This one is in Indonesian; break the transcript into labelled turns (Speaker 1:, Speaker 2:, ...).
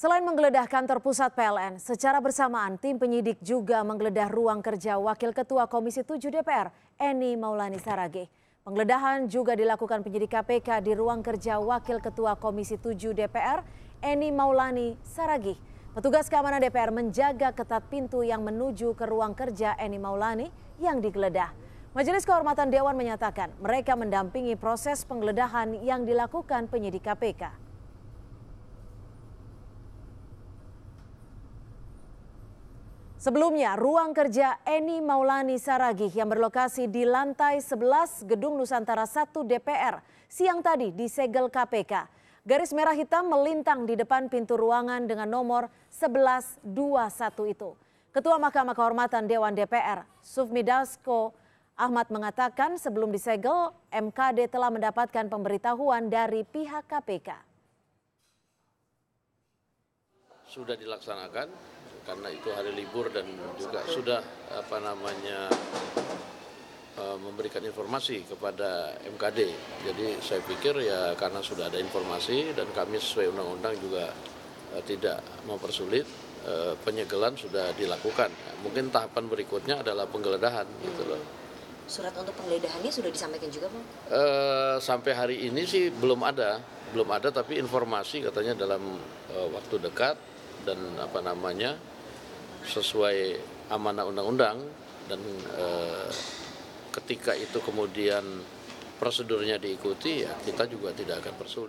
Speaker 1: Selain menggeledah kantor pusat PLN, secara bersamaan tim penyidik juga menggeledah ruang kerja Wakil Ketua Komisi 7 DPR, Eni Maulani Saragi. Penggeledahan juga dilakukan penyidik KPK di ruang kerja Wakil Ketua Komisi 7 DPR, Eni Maulani Saragi. Petugas keamanan DPR menjaga ketat pintu yang menuju ke ruang kerja Eni Maulani yang digeledah. Majelis Kehormatan Dewan menyatakan mereka mendampingi proses penggeledahan yang dilakukan penyidik KPK. Sebelumnya, ruang kerja Eni Maulani Saragih yang berlokasi di lantai 11 Gedung Nusantara 1 DPR siang tadi disegel KPK. Garis merah hitam melintang di depan pintu ruangan dengan nomor 1121 itu. Ketua Mahkamah Kehormatan Dewan DPR, Sufmi Dasko Ahmad mengatakan sebelum disegel, MKD telah mendapatkan pemberitahuan dari pihak KPK.
Speaker 2: Sudah dilaksanakan karena itu hari libur dan juga sudah apa namanya eh, memberikan informasi kepada MKD. Jadi saya pikir ya karena sudah ada informasi dan kami sesuai undang-undang juga eh, tidak mempersulit eh, penyegelan sudah dilakukan. Mungkin tahapan berikutnya adalah penggeledahan gitu loh.
Speaker 3: Surat untuk penggeledahannya sudah disampaikan juga, Bang?
Speaker 2: Eh sampai hari ini sih belum ada, belum ada tapi informasi katanya dalam waktu dekat dan apa namanya sesuai amanah undang-undang dan e, ketika itu kemudian prosedurnya diikuti ya kita juga tidak akan bersulit.